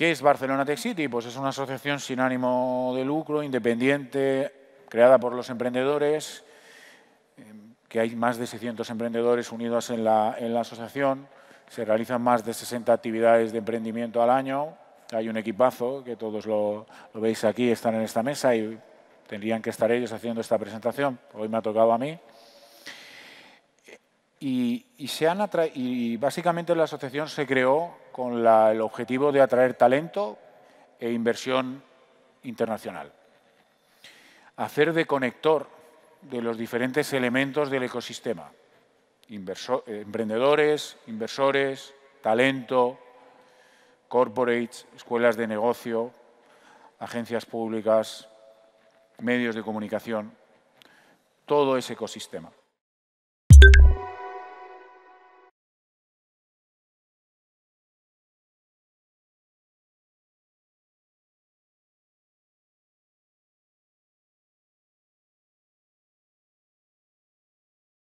¿Qué es Barcelona Tech City? Pues es una asociación sin ánimo de lucro, independiente, creada por los emprendedores, em, que hay más de 600 emprendedores unidos en la, asociación. Se realizan más de 60 actividades de emprendimiento al año. Hay un equipazo que todos lo, lo veis aquí, están en esta mesa y tendrían que estar ellos haciendo esta presentación. Hoy me ha tocado a mí. Y, se han y básicamente la asociación se creó con el objetivo de atraer talento e inversión internacional. Hacer de conector de los diferentes elementos del ecosistema. Eh, emprendedores, inversores, talento, corporates, escuelas de negocio, agencias públicas, medios de comunicación, todo ese ecosistema.